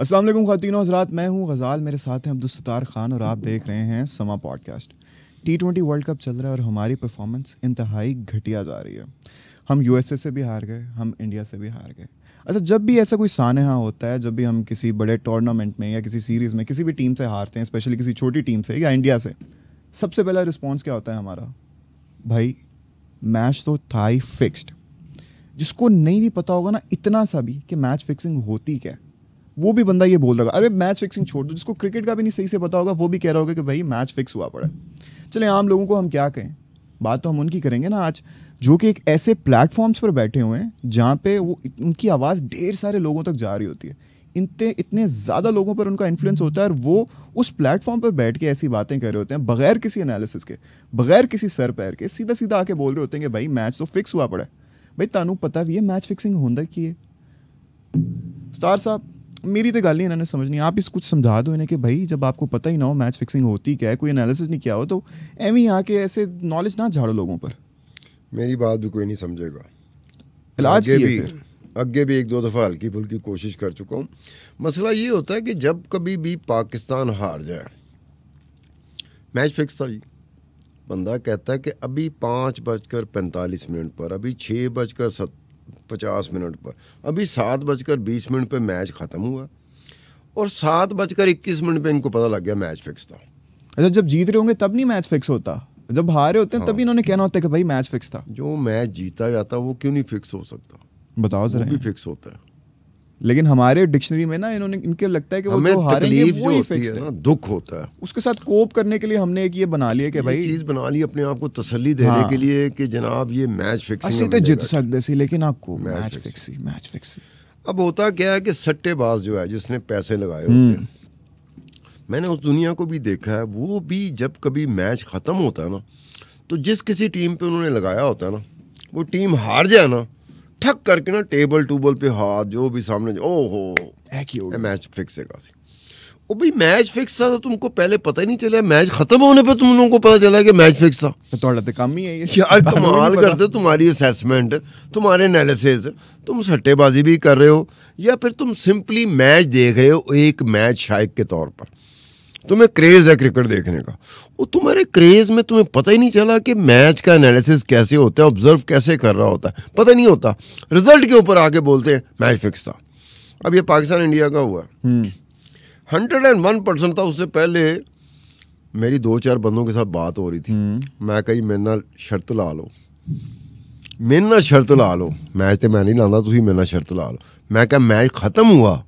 असलम ख़वान हजरात मैं हूँ गज़ाल मेरे साथ हैं अब्दुलस्तार खान और आप देख रहे हैं Samaa podcast T twenty World Cup चल रहा है और हमारी परफॉर्मेंस इंतहाई घटिया जा रही है हम यू एस ए से भी हार गए हम इंडिया से भी हार गए अच्छा जब भी ऐसा कोई सानहा होता है जब भी हम किसी बड़े टूर्नामेंट में या किसी सीरीज़ में किसी भी टीम से हारते हैं स्पेशली किसी छोटी टीम से या इंडिया से सबसे पहला रिस्पॉन्स क्या होता है हमारा भाई मैच तो था ही फिक्स्ड जिसको नहीं भी पता होगा ना इतना सा भी कि मैच फिक्सिंग होती क्या है वो भी बंदा ये बोल रहा है अरे मैच फिक्सिंग छोड़ दो जिसको क्रिकेट का भी नहीं सही से पता होगा वो भी कह रहा होगा कि भाई मैच फिक्स हुआ पड़ा चले आम लोगों को हम क्या कहें बात तो हम उनकी करेंगे ना आज जो कि एक ऐसे प्लेटफॉर्म्स पर बैठे हुए हैं जहाँ पे वो उनकी आवाज़ ढेर सारे लोगों तक जा रही होती है इतने इतने ज़्यादा लोगों पर उनका इन्फ्लुएंस होता है और वो उस प्लेटफॉर्म पर बैठ के ऐसी बातें कर रहे होते हैं बगैर किसी एनालिसिस के बगैर किसी सर पैर के सीधा सीधा आके बोल रहे होते हैं कि भाई मैच तो फिक्स हुआ पड़ा है भाई तानू पता भी है मैच फिक्सिंग होंदा की है स्टार साहब मेरी तो गल नहीं इन्होंने समझनी आप इस कुछ समझा दो इन्हें कि भाई जब आपको पता ही ना हो मैच फिक्सिंग होती क्या है कोई एनालिसिस नहीं किया हो तो एवं ही आके ऐसे नॉलेज ना झाड़ो लोगों पर मेरी बात भी तो कोई नहीं समझेगा इलाज के भी अगे भी एक दो दफ़ा हल्की फुल्की कोशिश कर चुका हूँ मसला ये होता है कि जब कभी भी पाकिस्तान हार जाए मैच फिक्स था जी बंदा कहता है कि अभी पाँच बजकर पैंतालीस मिनट पर अभी छः बजकर सत्तर पचास मिनट पर अभी सात बजकर बीस मिनट पर मैच ख़त्म हुआ और सात बजकर इक्कीस मिनट पर इनको पता लग गया मैच फिक्स था अच्छा जब जीत रहे होंगे तब नहीं मैच फिक्स होता जब हारे होते हैं हाँ। तभी इन्होंने कहना होता है कि भाई मैच फिक्स था जो मैच जीता जाता वो क्यों नहीं फिक्स हो सकता बताओ जरा भी फिक्स होता है लेकिन हमारे डिक्शनरी में ना इन्होंने इनके लगता है कि वो जो हारेंगे वो ही फिक्स है दुख होता है उसके साथ कोप करने के लिए हमने एक ये बना लिया कि भाई चीज बना ली अपने आप को तसल्ली देने हाँ। के लिए कि जनाब ये मैच फिक्स असली तो जीत सकते सी लेकिन आपको मैच ही मैच ही अब होता क्या है कि सट्टेबाज जो है जिसने पैसे लगाए हम्म। होते हैं मैंने उस दुनिया को भी देखा है वो भी जब कभी मैच ख़त्म होता है ना तो जिस किसी टीम पे उन्होंने लगाया होता है ना वो टीम हार जाए ना ठक करके ना टेबल टूबल पे हाथ जो भी सामने ओ हो मैच फिक्स है ओ भाई मैच फिक्स था तो तुमको पहले पता ही नहीं चला मैच खत्म होने पे तुम लोगों को पता चला कि मैच फिक्स था तो थोड़ा तो कम ही है ये यार कमाल करते तुम्हारी असेसमेंट तुम्हारे एनालिसिस तुम सट्टेबाजी भी कर रहे हो या फिर तुम सिंपली मैच देख रहे हो एक मैच शायक के तौर पर तुम्हें क्रेज है क्रिकेट देखने का वो तुम्हारे क्रेज में तुम्हें पता ही नहीं चला कि मैच का एनालिसिस कैसे होता है ऑब्जर्व कैसे कर रहा होता है पता नहीं होता रिजल्ट के ऊपर आके बोलते हैं मैच फिक्स था अब ये पाकिस्तान इंडिया का हुआ हंड्रेड एंड वन परसेंट था उससे पहले मेरी दो चार बंदों के साथ बात हो रही थी हम्म। मैं कही मेरे ना शर्त ला लो मेरे ना शर्त ला लो मैच तो मैं नहीं लाता तुम मेरे ना शर्त ला लो मैं क्या मैच खत्म हुआ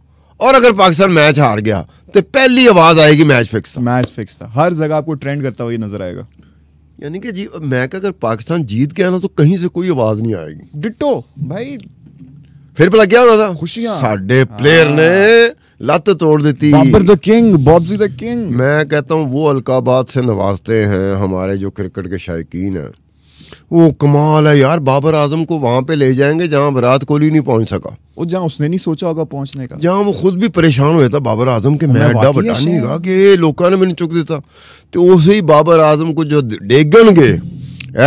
और अगर पाकिस्तान मैच हार गया तो पहली आवाज आएगी मैच फिक्स था मैच फिक्स था हर जगह आपको ट्रेंड करता हुआ नजर आएगा यानी कि जी मैच अगर पाकिस्तान जीत गया ना तो कहीं से कोई आवाज नहीं आएगी डिटो भाई फिर भला क्या होना था खुशियां साढ़े प्लेयर हाँ। ने लत तोड़ देती बाबर द किंग बॉब्सी द किंग मैं कहता हूँ वो अलकाबाद से नवाजते हैं हमारे जो क्रिकेट के शायकीन हैं वो कमाल है यार बाबर आजम को वहां पे ले जाएंगे जहाँ विराट कोहली नहीं पहुंच सका और जहाँ उसने नहीं सोचा होगा पहुंचने का जहाँ वो खुद भी परेशान हुआ था बाबर आजम के मैं अड्डा नहीं का कि लोगों ने मैंने चुक दिता तो उसे ही बाबर आजम को जो डेगन गए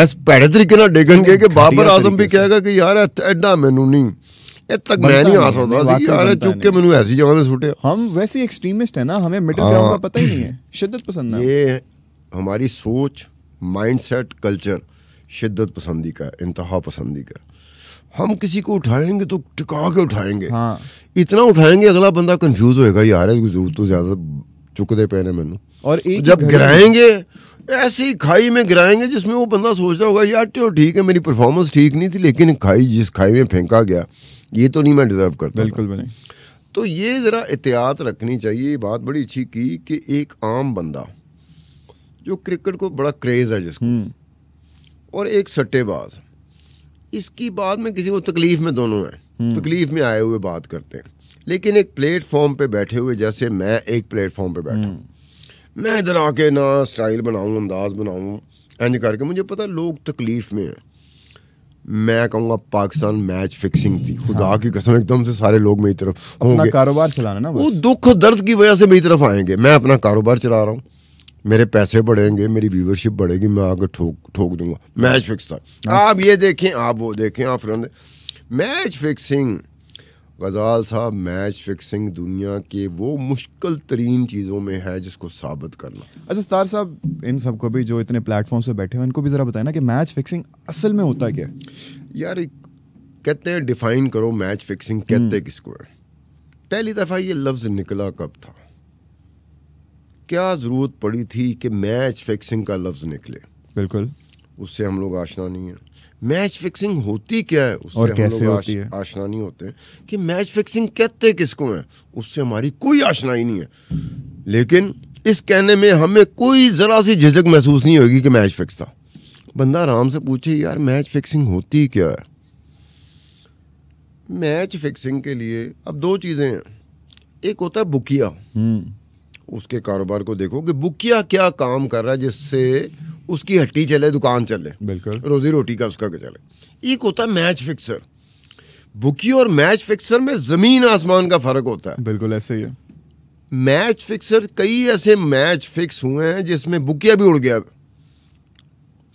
ऐस भैड़े तरीके ना डेगन गए कि बाबर आजम भी कहेगा कि ਯਾਰ ਐਡਾ ਮੈਨੂੰ ਨਹੀਂ ਇਹ ਤੱਕ ਮੈਂ नहीं आ सकता यार चुक के ऐसी जगह से हम वैसे हाँ। नहीं हमारी सोच माइंडसेट कल्चर शिद्दत पसंदी का इंतहा पसंदी का हम किसी को उठाएंगे तो टिका के उठाएंगे हाँ। इतना उठाएंगे अगला बंदा कंफ्यूज होएगा यार जरूरत तो ज्यादा चुक दे पेने मैं और एक जब गिराएंगे ऐसी खाई में गिराएंगे जिसमें वो बंदा सोचता होगा यार तो ठीक है मेरी परफॉर्मेंस ठीक नहीं थी लेकिन खाई जिस खाई में फेंका गया ये तो नहीं मैं डिजर्व करता बिल्कुल भी नहीं तो ये ज़रा एहतियात रखनी चाहिए बात बड़ी अच्छी की कि एक आम बंदा जो क्रिकेट को बड़ा क्रेज़ है जिसको हम्म। और एक सट्टेबाज इसकी बात में किसी को तकलीफ में दोनों हैं हम्म। तकलीफ में आए हुए बात करते हैं लेकिन एक प्लेटफॉर्म पे बैठे हुए जैसे मैं एक प्लेटफॉर्म पे बैठा हम्म। मैं इधर आके ना स्टाइल बनाऊँ अंदाज बनाऊँ इंज करके मुझे पता लोग तकलीफ में हैं मैं कहूँगा पाकिस्तान मैच फिक्सिंग थी खुदा हाँ। की कसम एकदम से सारे लोग मेरी तरफ अपना कारोबार चलाना ना वो दुख दर्द की वजह से मेरी तरफ आएंगे मैं अपना कारोबार चला रहा हूँ मेरे पैसे बढ़ेंगे मेरी व्यूवरशिप बढ़ेगी मैं आगे ठोक ठोक दूंगा मैच फिक्स था आप ये देखें आप वो देखें आप फिर मैच फिक्सिंग गज़ाल साहब मैच फिक्सिंग दुनिया के वो मुश्किल तरीन चीज़ों में है जिसको साबित करना अच्छा सार साहब इन सबको भी जो इतने प्लेटफॉर्म से बैठे हैं इनको भी ज़रा बताए ना कि मैच फिक्सिंग असल में होता क्या यार कहते हैं डिफाइन करो मैच फिक्सिंग कहते हम्म। किसको है पहली दफ़ा ये लफ्ज़ निकला कब था क्या ज़रूरत पड़ी थी कि मैच फिक्सिंग का लफ्ज़ निकले बिल्कुल उससे हम लोग आशना नहीं है मैच फिक्सिंग होती क्या है उससे और कैसे हम होती आश, है आशना नहीं होते हैं कि मैच फिक्सिंग कहते किसको है उससे हमारी कोई आशना ही नहीं है लेकिन इस कहने में हमें कोई ज़रा सी झिझक महसूस नहीं होगी कि मैच फिक्स था बंदा आराम से पूछे यार मैच फिक्सिंग होती क्या है मैच फिक्सिंग के लिए अब दो चीज़ें हैं एक होता है बुकिया हम्म। उसके कारोबार को देखो कि बुकिया क्या काम कर रहा है जिससे उसकी हट्टी चले दुकान चले बिल्कुल रोजी रोटी का उसका चले एक होता है मैच फिक्सर बुकी और मैच फिक्सर में जमीन आसमान का फर्क होता है बिल्कुल ऐसे ही है मैच फिक्सर कई ऐसे मैच फिक्स हुए हैं जिसमें बुकिया भी उड़ गया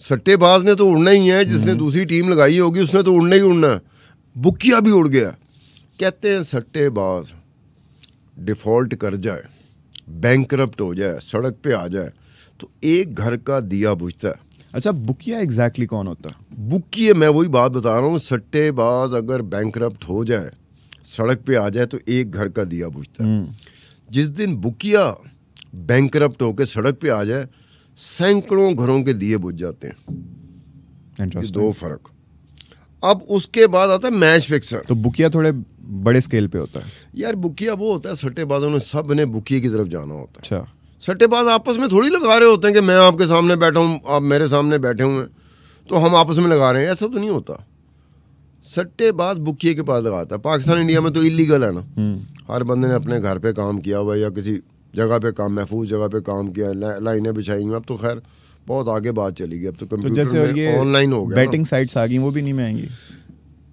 सट्टेबाज ने तो उड़ना ही है जिसने हम्म। दूसरी टीम लगाई होगी उसने तो उड़ना ही उड़ना है बुकिया भी उड़ गया कहते हैं सट्टेबाज डिफॉल्ट कर जाए बैंक हो जाए सड़क पे आ जाए तो एक घर का दिया बुझता है अच्छा बुकिया एग्जैक्टली exactly कौन होता है बुकिए मैं वही बात बता रहा हूँ सट्टेबाज अगर बैंक हो जाए सड़क पे आ जाए तो एक घर का दिया बुझता है हम्म। जिस दिन बुकिया बैंक होकर सड़क पे आ जाए सैकड़ों घरों के दिए बुझ जाते हैं दो फर्क अब उसके बाद आता है मैच फिक्सर तो बुकिया थोड़े बड़े स्केल पे होता है यार बुकिया वो होता है सट्टेबाजों ने सब ने बुकिया की तरफ जाना होता है अच्छा सट्टेबाज आपस में थोड़ी लगा रहे होते हैं कि मैं आपके सामने बैठा हूँ आप मेरे सामने बैठे हुए हैं तो हम आपस में लगा रहे हैं ऐसा तो नहीं होता सट्टेबाज बुकिए के पास लगाता है पाकिस्तान इंडिया में तो इलीगल है ना हम्म। हर बंदे ने अपने घर पे काम किया हुआ या किसी जगह पे काम महफूज जगह पे काम किया ला, लाइनें बिछाई हुई अब तो खैर बहुत आगे बात चली गई अब तो कंप्यूटर तो ऑनलाइन हो गया बैटिंग साइट्स आ गई वो भी नहीं में आएंगी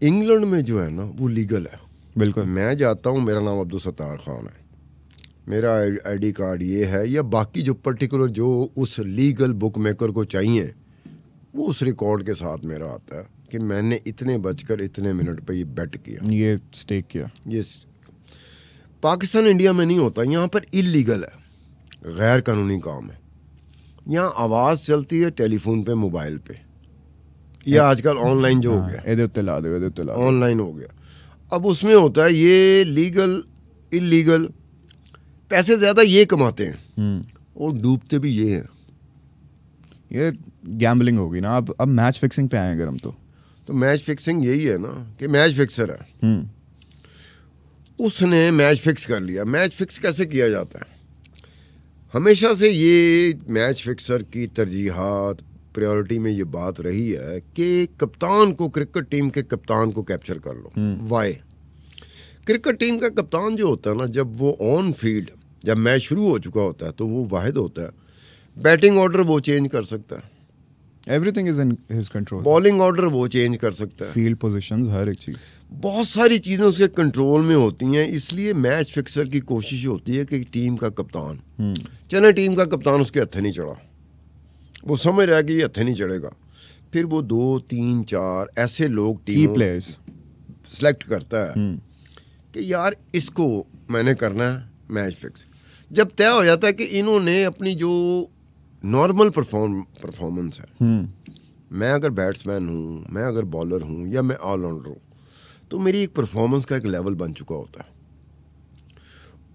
इंग्लैंड में जो है ना वो लीगल है बिल्कुल मैं जाता हूँ मेरा नाम अब्दुल सत्तार खान है मेरा आईडी कार्ड ये है या बाकी जो पर्टिकुलर जो उस लीगल बुक मेकर को चाहिए वो उस रिकॉर्ड के साथ मेरा आता है कि मैंने इतने बजकर इतने मिनट पर ये बैट किया ये स्टेक किया ये पाकिस्तान इंडिया में नहीं होता यहाँ पर इलीगल है गैर कानूनी काम है यहाँ आवाज़ चलती है टेलीफोन पे मोबाइल पे या आजकल ऑनलाइन जो हो हाँ, गया ऑनलाइन हो गया अब उसमें होता है ये लीगल इलीगल पैसे ज़्यादा ये कमाते हैं हम्म। और डूबते भी ये हैं ये गैम्बलिंग होगी ना अब अब मैच फिक्सिंग पे आए अगर हम तो तो मैच फिक्सिंग यही है ना कि मैच फिक्सर है हम्म। उसने मैच फिक्स कर लिया मैच फिक्स कैसे किया जाता है हमेशा से ये मैच फिक्सर की तरजीहत प्रायोरिटी में ये बात रही है कि कप्तान को क्रिकेट टीम के कप्तान को कैप्चर कर लो वाई क्रिकेट टीम का कप्तान जो होता है ना जब वो ऑन फील्ड जब मैच शुरू हो चुका होता है तो वो वाहिद होता है बैटिंग ऑर्डर वो चेंज कर सकता है everything is in his control bowling order वो चेंज कर सकता है फील्ड पोजीशंस हर एक चीज बहुत सारी चीजें उसके कंट्रोल में होती हैं इसलिए मैच फिक्सर की कोशिश होती है कि टीम का कप्तान हम्म। चले टीम का कप्तान उसके हथे नहीं चढ़ा वो समझ रहा है कि ये हथे नहीं चढ़ेगा फिर वो दो तीन चार ऐसे लोग टीम प्लेयर्स सेलेक्ट करता है हम्म। कि यार इसको मैंने करना है मैच फिक्स जब तय हो जाता है कि इन्होंने अपनी जो नॉर्मल परफॉर्म परफॉर्मेंस है हम्म। मैं अगर बैट्समैन हूँ मैं अगर बॉलर हूँ या मैं ऑलराउंडर हूँ तो मेरी एक परफॉर्मेंस का एक लेवल बन चुका होता है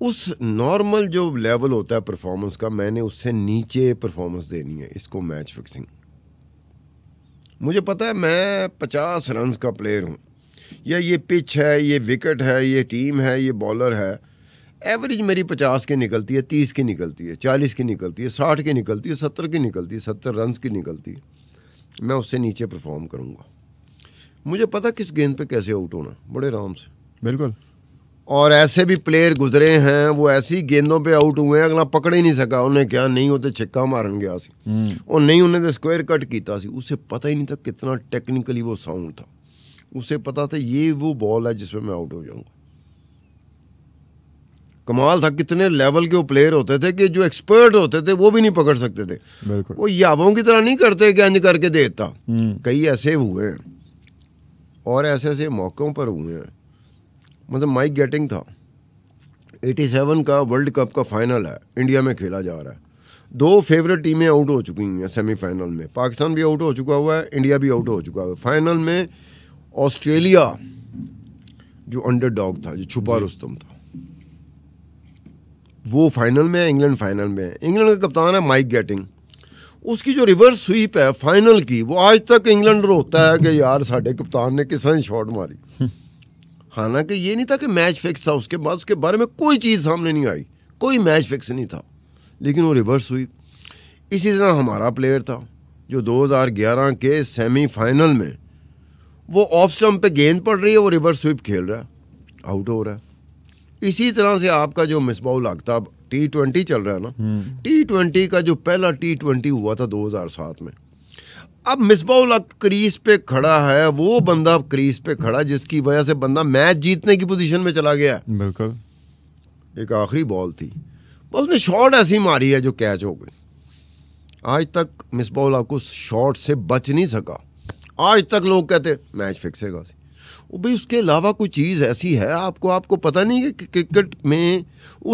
उस नॉर्मल जो लेवल होता है परफॉर्मेंस का मैंने उससे नीचे परफॉर्मेंस देनी है इसको मैच फिक्सिंग मुझे पता है मैं पचास रन का प्लेयर हूँ या ये पिच है ये विकेट है ये टीम है ये बॉलर है एवरेज मेरी पचास की निकलती है तीस की निकलती है चालीस की निकलती है साठ की निकलती है सत्तर की निकलती है सत्तर रन की निकलती है मैं उससे नीचे परफॉर्म करूँगा मुझे पता किस गेंद पे कैसे आउट होना बड़े आराम से बिल्कुल और ऐसे भी प्लेयर गुजरे हैं वो ऐसी गेंदों पे आउट हुए हैं अगला पकड़ ही नहीं सका उन्हें क्या नहीं होते छिक्का मारन गया सी हम्म। और नहीं उन्हें तो स्क्वायर कट किया उसे पता ही नहीं था कितना टेक्निकली वो साउंड था उसे पता था ये वो बॉल है जिसमें मैं आउट हो जाऊंगा कमाल था कितने लेवल के वो प्लेयर होते थे कि जो एक्सपर्ट होते थे वो भी नहीं पकड़ सकते थे वो यावों की तरह नहीं करते गेंद करके देता हम्म। कई ऐसे हुए हैं और ऐसे ऐसे मौक़ों पर हुए हैं मतलब माइक गेटिंग था 87 का वर्ल्ड कप का फाइनल है इंडिया में खेला जा रहा है दो फेवरेट टीमें आउट हो चुकी हैं सेमीफाइनल में पाकिस्तान भी आउट हो चुका हुआ है इंडिया भी आउट हो चुका हुआ है फाइनल में ऑस्ट्रेलिया जो अंडर डॉग था जो छुपा रुस्तम था वो फाइनल में है इंग्लैंड फाइनल में है इंग्लैंड का कप्तान है माइक गेटिंग उसकी जो रिवर्स स्वीप है फाइनल की वो आज तक इंग्लैंड रोता है कि यार साढ़े कप्तान ने किसान शॉट मारी हालांकि ये नहीं था कि मैच फिक्स था उसके बाद उसके बारे में कोई चीज़ सामने नहीं आई कोई मैच फिक्स नहीं था लेकिन वो रिवर्स हुई इसी तरह हमारा प्लेयर था जो 2011 के सेमीफाइनल में वो ऑफ स्टम्प पे गेंद पड़ रही है वो रिवर्स स्विप खेल रहा है आउट हो रहा है इसी तरह से आपका जो मिसबाउल लगता टी ट्वेंटी चल रहा है ना टी हम्म। ट्वेंटी का जो पहला टी ट्वेंटी हुआ था 2007 में अब मिसबाउल क्रीज पे खड़ा है वो बंदा क्रीज पे खड़ा जिसकी वजह से बंदा मैच जीतने की पोजीशन में चला गया बिल्कुल एक आखिरी बॉल थी बस उसने शॉट ऐसी मारी है जो कैच हो गई आज तक मिसबाउल को शॉट से बच नहीं सका आज तक लोग कहते मैच फिक्स है वो भाई उसके अलावा कोई चीज़ ऐसी है आपको आपको पता नहीं है कि क्रिकेट में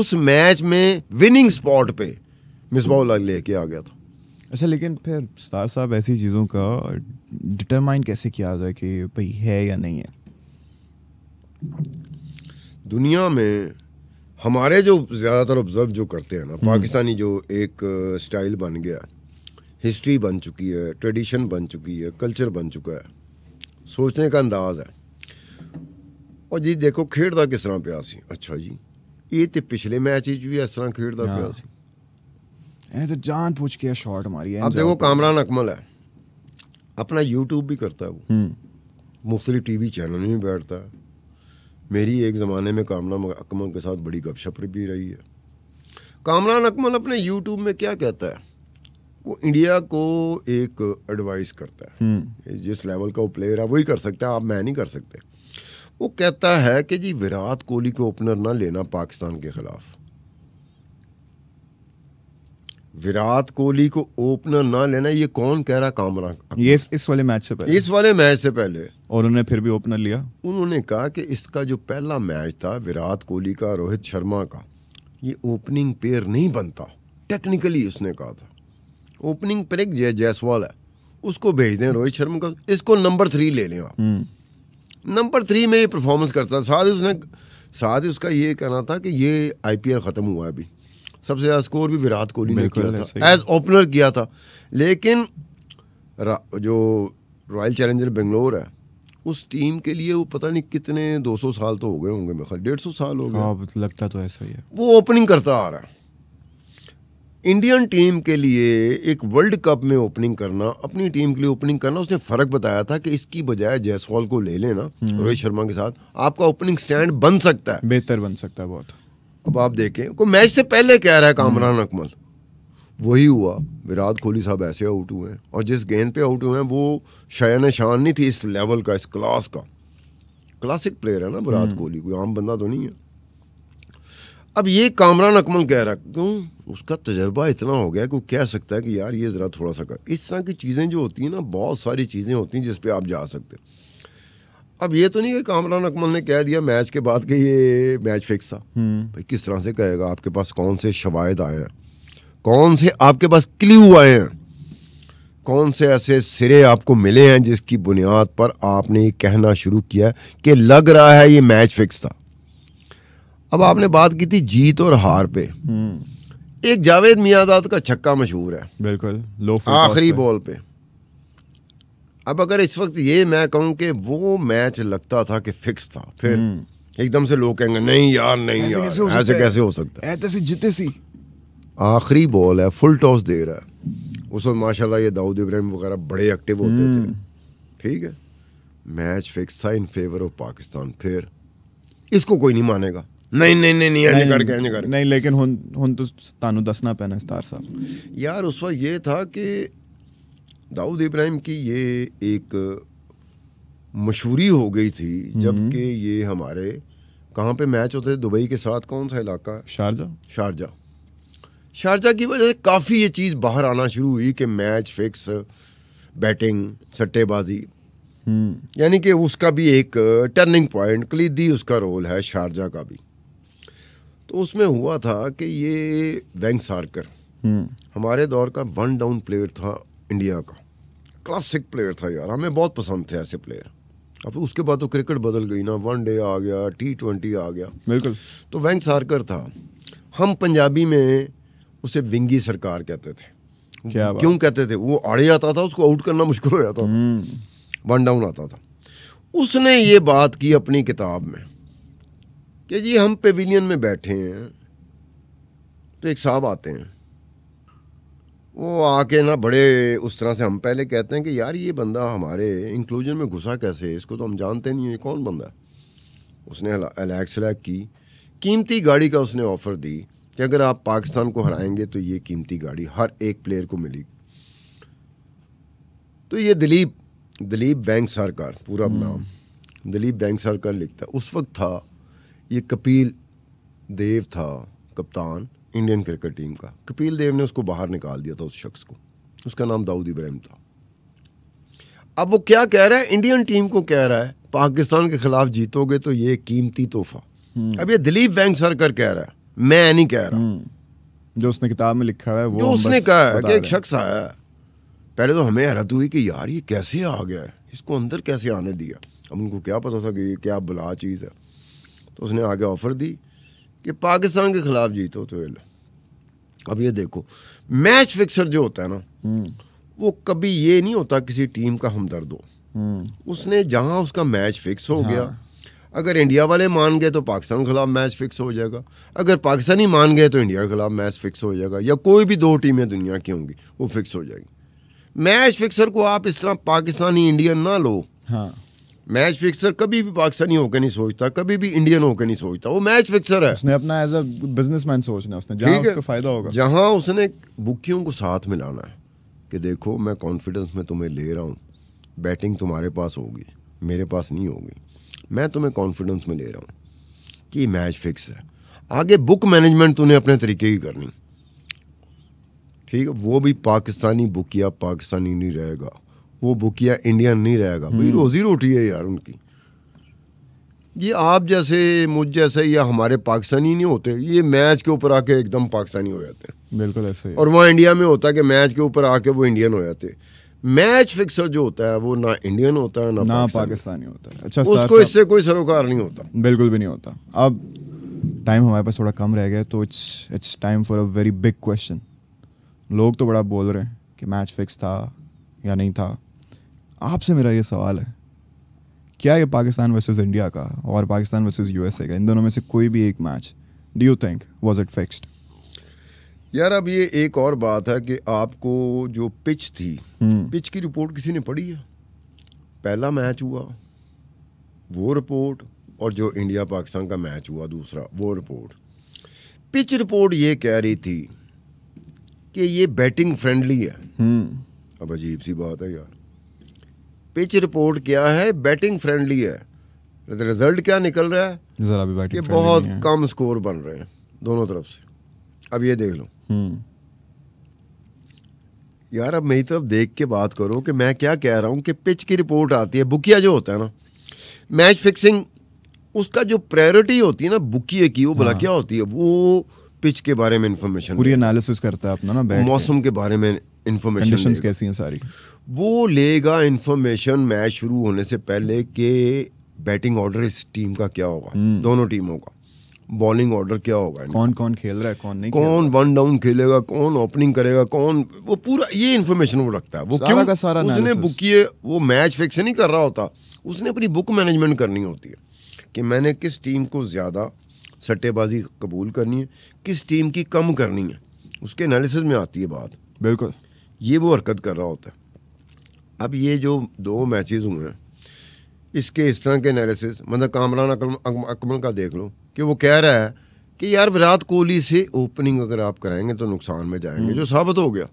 उस मैच में विनिंग स्पॉट पे मिसबाउल लेके आ गया था अच्छा लेकिन फिर स्टार साहब ऐसी चीज़ों का डिटरमाइन कैसे किया जाए कि भाई है या नहीं है दुनिया में हमारे जो ज़्यादातर ऑब्ज़र्व जो करते हैं ना हम्म। पाकिस्तानी जो एक स्टाइल बन गया हिस्ट्री बन चुकी है ट्रेडिशन बन चुकी है कल्चर बन चुका है सोचने का अंदाज है और जी देखो खेड़ता किस तरह पिया अच्छा जी ये तो पिछले मैच भी इस तरह खेड़ हाँ। पिया एंड तो जान पूछ के शॉर्ट मारी है अब देखो कामरान अकमल है अपना यूट्यूब भी करता है वो मुख्तलि टी वी चैनल में भी बैठता है मेरी एक ज़माने में कामरान अकमल के साथ बड़ी गपशप भी रही है कामरान अकमल अपने यूट्यूब में क्या कहता है वो इंडिया को एक एडवाइस करता है हम्म। जिस लेवल का वो प्लेयर है वही कर सकता है आप मैं नहीं कर सकते वो कहता है कि जी विराट कोहली को ओपनर ना लेना पाकिस्तान के ख़िलाफ़ विराट कोहली को ओपनर ना लेना ये कौन कह रहा कामरा ये इस, इस वाले मैच से पहले इस वाले मैच से पहले और उन्होंने फिर भी ओपनर लिया उन्होंने कहा कि इसका जो पहला मैच था विराट कोहली का रोहित शर्मा का ये ओपनिंग पेयर नहीं बनता टेक्निकली उसने कहा था ओपनिंग पेयर एक जय जायसवाल है उसको भेज दें रोहित शर्मा का इसको नंबर थ्री ले लें आप हम्म। नंबर थ्री में ये परफॉर्मेंस करता साथ ही उसने साथ ही उसका ये कहना था कि ये आईपीएल ख़त्म हुआ अभी सबसे ज़्यादा स्कोर भी विराट कोहली ने किया था एज ओपनर किया था लेकिन जो रॉयल चैलेंजर बेंगलोर है उस टीम के लिए वो पता नहीं कितने 200 साल तो हो गए होंगे मेरे ख्याल डेढ़ साल हो गए हाँ, लगता तो ऐसा ही है वो ओपनिंग करता आ रहा है इंडियन टीम के लिए एक वर्ल्ड कप में ओपनिंग करना अपनी टीम के लिए ओपनिंग करना उसने फ़र्क बताया था कि इसकी बजाय जयसवाल को ले लेना हम्म। रोहित शर्मा के साथ आपका ओपनिंग स्टैंड बन सकता है बेहतर बन सकता है बहुत अब आप देखें को मैच से पहले कह रहा है कामरान अकमल वही हुआ विराट कोहली साहब ऐसे आउट हुए हैं और जिस गेंद पे आउट हुए हैं वो शायन शान नहीं थी इस लेवल का इस क्लास का क्लासिक प्लेयर है ना विराट हम्म। कोहली कोई आम बंदा तो नहीं है अब ये कामरान अकमल कह रहा है क्यों तो उसका तजर्बा इतना हो गया कि वो कह सकता है कि यार ये ज़रा थोड़ा सा कर इस तरह की चीज़ें जो होती हैं ना बहुत सारी चीज़ें होती हैं जिस पर आप जा सकते हैं अब ये तो नहीं कि कामरान अकमल ने कह दिया मैच के बाद कि ये मैच फिक्स था हम्म। भाई किस तरह से कहेगा आपके पास कौन से शवायद आए हैं कौन से आपके पास क्ल्यू आए हैं कौन से ऐसे सिरे आपको मिले हैं जिसकी बुनियाद पर आपने ये कहना शुरू किया कि लग रहा है ये मैच फिक्स था अब आपने बात की थी जीत और हार पे हम्म। एक जावेद मियादाद का छक्का मशहूर है बिल्कुल आखिरी बॉल पे पे। अब अगर इस वक्त ये मैं कहूँ कि वो मैच लगता था कि फिक्स था फिर हम्म। एकदम से लोग कहेंगे नहीं यार नहीं ऐसे यार कैसे हो ऐसे कैसे हो सकता है ऐसे जीते सी आखिरी बॉल है फुल टॉस दे रहा है उस वक्त माशाल्लाह ये दाऊद इब्राहिम वगैरह बड़े एक्टिव होते थे हम्म। ठीक है मैच फिक्स था इन फेवर ऑफ पाकिस्तान फिर इसको कोई नहीं मानेगा नहीं नहीं नहीं नहीं नहीं करके नहीं करके नहीं लेकिन हुन हुन तो तानू दसना पैना स्टार साहब यार उस वक्त ये था कि दाऊद इब्राहिम की ये एक मशहूरी हो गई थी जबकि हम्म। ये हमारे कहाँ पे मैच होते दुबई के साथ कौन सा इलाका शारजा शारजा शारजा की वजह से काफ़ी ये चीज़ बाहर आना शुरू हुई कि मैच फिक्स बैटिंग सट्टेबाजी हम्म। यानी कि उसका भी एक टर्निंग पॉइंट कलीदी उसका रोल है शारजा का भी तो उसमें हुआ था कि ये वेंग सार्कर हम्म। हमारे दौर का वन डाउन प्लेयर था इंडिया का क्लासिक प्लेयर था यार हमें बहुत पसंद थे ऐसे प्लेयर अब उसके बाद तो क्रिकेट बदल गई ना वन डे आ गया टी ट्वेंटी आ गया बिल्कुल तो वैंग सारकर था हम पंजाबी में उसे विंगी सरकार कहते थे क्या क्यों कहते थे वो आड़े आता था उसको आउट करना मुश्किल हो जाता था वन हम्म। डाउन आता था उसने ये बात की अपनी किताब में कि जी हम पेविलियन में बैठे हैं तो एक साहब आते हैं वो आके ना बड़े उस तरह से हम पहले कहते हैं कि यार ये बंदा हमारे इंक्लूजन में घुसा कैसे इसको तो हम जानते नहीं ये कौन बंदा उसने अलैग सलैक की कीमती गाड़ी का उसने ऑफ़र दी कि अगर आप पाकिस्तान को हराएंगे तो ये कीमती गाड़ी हर एक प्लेयर को मिली तो ये दिलीप दिलीप बैंक सरकार पूरा नाम हम्म। दिलीप बैंक सरकार लिखता उस वक्त था ये कपिल देव था कप्तान इंडियन क्रिकेट टीम का कपिल देव ने उसको बाहर निकाल दिया था उस शख्स को उसका नाम दाऊद इब्राहिम था अब वो क्या कह रहा है इंडियन टीम को कह रहा है पाकिस्तान के खिलाफ जीतोगे तो ये कीमती तोहफा हम्म। अब ये दिलीप बैंक सरकर कह रहा है मैं नहीं कह रहा हम्म। जो उसने किताब में लिखा है वो जो उसने कहा है कि एक शख्स आया है पहले तो हमें हैरत हुई कि यार ये कैसे आ गया है इसको अंदर कैसे आने दिया अब उनको क्या पता था कि ये क्या बुला चीज़ है तो उसने आगे ऑफ़र दी कि पाकिस्तान के खिलाफ जीतो तो अब ये देखो मैच फिक्सर जो होता है ना हम्म। वो कभी ये नहीं होता किसी टीम का हमदर्द हो हम्म। उसने जहाँ उसका मैच फिक्स हो गया हाँ। अगर इंडिया वाले मान गए तो पाकिस्तान के खिलाफ मैच फिक्स हो जाएगा अगर पाकिस्तानी मान गए तो इंडिया के खिलाफ मैच फिक्स हो जाएगा या कोई भी दो टीमें दुनिया की होंगी वो फिक्स हो जाएगी मैच फिक्सर को आप इस तरह पाकिस्तानी इंडियन ना लो हाँ मैच फिक्सर कभी भी पाकिस्तानी होकर नहीं सोचता कभी भी इंडियन होकर नहीं सोचता वो मैच फिक्सर है उसने अपना एज अ बिजनेसमैन सोचना उसने जहां उसको फायदा होगा जहां उसने बुकियों को साथ मिलाना है कि देखो मैं कॉन्फिडेंस में तुम्हें ले रहा हूँ बैटिंग तुम्हारे पास होगी मेरे पास नहीं होगी मैं तुम्हें कॉन्फिडेंस में ले रहा हूँ कि मैच फिक्स है आगे बुक मैनेजमेंट तूने अपने तरीके की करनी ठीक है वो भी पाकिस्तानी बुकिया पाकिस्तानी नहीं रहेगा वो भुकिया इंडियन नहीं रहेगा भाई हम्म। रोजी रोटी है यार उनकी ये आप जैसे मुझ जैसे या हमारे पाकिस्तानी नहीं होते ये मैच के ऊपर आके एकदम पाकिस्तानी हो जाते हैं बिल्कुल ऐसे और वहाँ इंडिया में होता है कि मैच के ऊपर आके वो इंडियन हो जाते मैच फिक्सर जो होता है वो ना इंडियन होता है ना, ना पाकिस्तानी होता है अच्छा उसको इससे कोई सरोकार नहीं होता बिल्कुल भी नहीं होता अब टाइम हमारे पास थोड़ा कम रह गया तो it's it's time for a very big question लोग तो बड़ा बोल रहे हैं कि मैच फिक्स था या नहीं था आपसे मेरा ये सवाल है क्या ये पाकिस्तान वर्सेस इंडिया का और पाकिस्तान वर्सेस यूएसए का इन दोनों में से कोई भी एक match do you think was it fixed यार अब ये एक और बात है कि आपको जो पिच थी पिच हम्म। की रिपोर्ट किसी ने पढ़ी है पहला मैच हुआ वो रिपोर्ट और जो इंडिया पाकिस्तान का मैच हुआ दूसरा वो रिपोर्ट पिच रिपोर्ट ये कह रही थी कि ये बैटिंग फ्रेंडली है हम्म। अब अजीब सी बात है यार पिच रिपोर्ट क्या है बैटिंग फ्रेंडली है रिजल्ट क्या निकल रहा है जरा भी बैटिंग बहुत कम स्कोर बन रहे हैं दोनों तरफ से अब ये देख लो हम्म। यार अब मेरी तरफ देख के बात करो कि मैं क्या कह रहा हूँ कि पिच की रिपोर्ट आती है बुकिया जो होता है ना मैच फिक्सिंग उसका जो प्रायोरिटी होती है ना बुकिया की वो हाँ। भला क्या होती है वो पिच के बारे में इंफॉर्मेशन पूरी एनालिसिस करता है अपना ना मौसम के बारे में इंफॉर्मेशन कैसी है सारी वो लेगा इन्फॉर्मेशन मैच शुरू होने से पहले कि बैटिंग ऑर्डर इस टीम का क्या होगा हम्म। दोनों टीमों का बॉलिंग ऑर्डर क्या होगा कौन कौन खेल रहा है कौन नहीं कौन वन डाउन खेलेगा कौन ओपनिंग करेगा कौन वो पूरा ये इन्फॉर्मेशन वो रखता है वो सारा क्यों का सारा उसने बुक किए वो मैच फिक्स नहीं कर रहा होता उसने अपनी बुक मैनेजमेंट करनी होती है कि मैंने किस टीम को ज़्यादा सट्टेबाजी कबूल करनी है किस टीम की कम करनी है उसके एनालिसिस में आती है बात बिल्कुल ये वो हरकत कर रहा होता है अब ये जो दो मैचेस हुए हैं इसके इस तरह के एनालिसिस मतलब कामरान अकमल का देख लो कि वो कह रहा है कि यार विराट कोहली से ओपनिंग अगर आप कराएंगे तो नुकसान में जाएंगे हम्म। जो साबित हो गया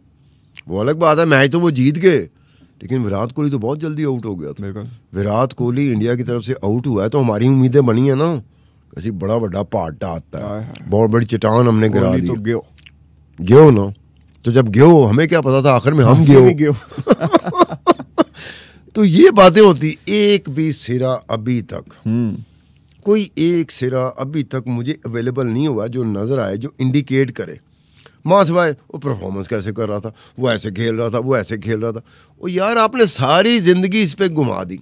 वो अलग बात है मैच तो वो जीत गए लेकिन विराट कोहली तो बहुत जल्दी आउट हो गया था विराट कोहली इंडिया की तरफ से आउट हुआ है तो हमारी उम्मीदें बनी है ना किसी बड़ा बड़ा पाटा आता है बहुत बड़ी चट्टान हमने गिरा तो दी तो गयो ना तो जब गयो हमें क्या पता था आखिर में हम गे गयो तो ये बातें होती एक भी सिरा अभी तक हम्म। कोई एक सिरा अभी तक मुझे अवेलेबल नहीं हुआ जो नज़र आए जो इंडिकेट करे माँ सिवाय वो परफॉर्मेंस कैसे कर रहा था वो ऐसे खेल रहा था वो ऐसे खेल रहा था वो यार आपने सारी ज़िंदगी इस पर घुमा दी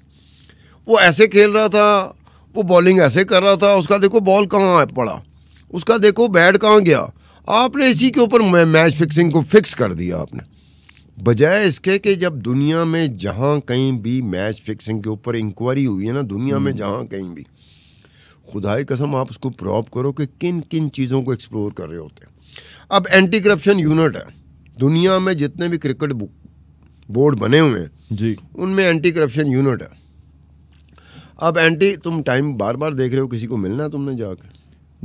वो ऐसे खेल रहा था वो बॉलिंग ऐसे कर रहा था उसका देखो बॉल कहाँ पड़ा उसका देखो बैट कहाँ गया आपने इसी के ऊपर मैच फिक्सिंग को फिक्स कर दिया आपने बजाय इसके कि जब दुनिया में जहाँ कहीं भी मैच फिक्सिंग के ऊपर इंक्वायरी हुई है ना दुनिया में हम्म। जहाँ कहीं भी खुदाई कसम आप उसको प्रॉप करो कि किन किन चीज़ों को एक्सप्लोर कर रहे होते हैं अब एंटी करप्शन यूनिट है दुनिया में जितने भी क्रिकेट बोर्ड बने हुए हैं जी उनमें एंटी करप्शन यूनिट है अब एंटी तुम टाइम बार बार देख रहे हो किसी को मिलना है तुमने जाकर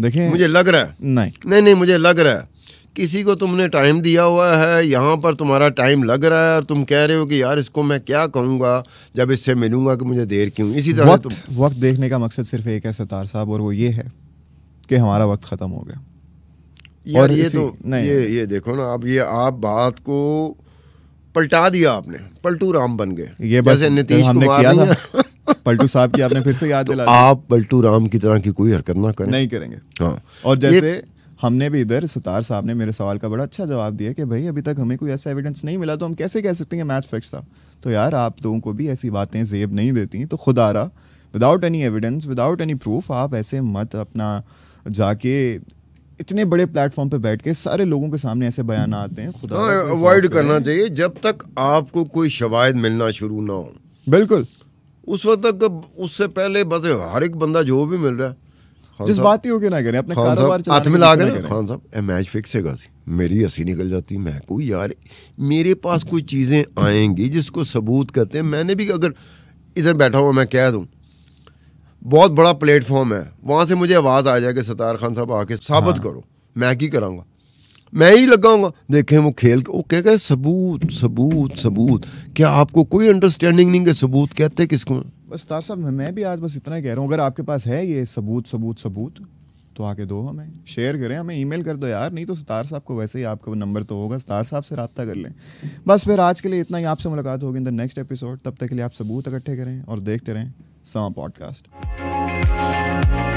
देखिए मुझे लग रहा है नहीं नहीं नहीं मुझे लग रहा है किसी को तुमने टाइम दिया हुआ है यहाँ पर तुम्हारा टाइम लग रहा है और तुम कह रहे हो कि यार इसको मैं क्या कहूँगा जब इससे मिलूंगा कि मुझे देर क्यों इसी तरह वक्त, वक्त देखने का मकसद सिर्फ एक है सतार साहब और वो ये है कि हमारा वक्त ख़त्म हो गया और ये तो नहीं ये ये देखो ना अब ये आप बात को पलटा दिया आपने पलटू राम बन गए ये बस नीतीश हमने किया था पलटू साहब की आपने फिर से याद तो दिला आप पलटू राम की तरह की कोई हरकत ना करें नहीं करेंगे हाँ और जैसे हमने भी इधर सतार साहब ने मेरे सवाल का बड़ा अच्छा जवाब दिया कि भाई अभी तक हमें कोई ऐसा एविडेंस नहीं मिला तो हम कैसे कह सकते हैं मैच फिक्स था तो यार आप लोगों को भी ऐसी बातें जेब नहीं देती तो खुद आ रहा without any evidence without any proof आप ऐसे मत अपना जाके इतने बड़े प्लेटफॉर्म पे बैठ के सारे लोगों के सामने ऐसे बयान आते हैं खुदा अवॉइड हाँ, करना चाहिए जब तक आपको कोई शवायद मिलना शुरू ना हो बिल्कुल उस वक्त तक उससे पहले बस हर एक बंदा जो भी मिल रहा है जज्बाती होके ना करें अपने कारोबार हाथ में ला कर खान साहब ए मैच फिक्स है गाजी मेरी हंसी निकल जाती मैं को यार मेरे पास कोई चीज़ें आएंगी जिसको सबूत कहते हैं मैंने भी अगर इधर बैठा हुआ मैं कह दूँ बहुत बड़ा प्लेटफॉर्म है वहाँ से मुझे आवाज़ आ जाए कि सतार खान साहब आके साबित हाँ। करो मैं की कराऊंगा मैं ही लगाऊंगा देखें वो खेल के वो कह गए सबूत सबूत सबूत क्या आपको कोई अंडरस्टैंडिंग नहीं है सबूत कहते किसको बस तार साहब मैं भी आज बस इतना ही कह रहा हूँ अगर आपके पास है ये सबूत सबूत सबूत तो आके दो हमें शेयर करें हमें ईमेल कर दो यार नहीं तो सितार साहब को वैसे ही आपका नंबर तो होगा सितार साहब से रबता कर लें बस फिर आज के लिए इतना ही आपसे मुलाकात होगी इन द नेक्स्ट एपिसोड तब तक के लिए आप सबूत इकट्ठे करें और देखते रहें समा पॉडकास्ट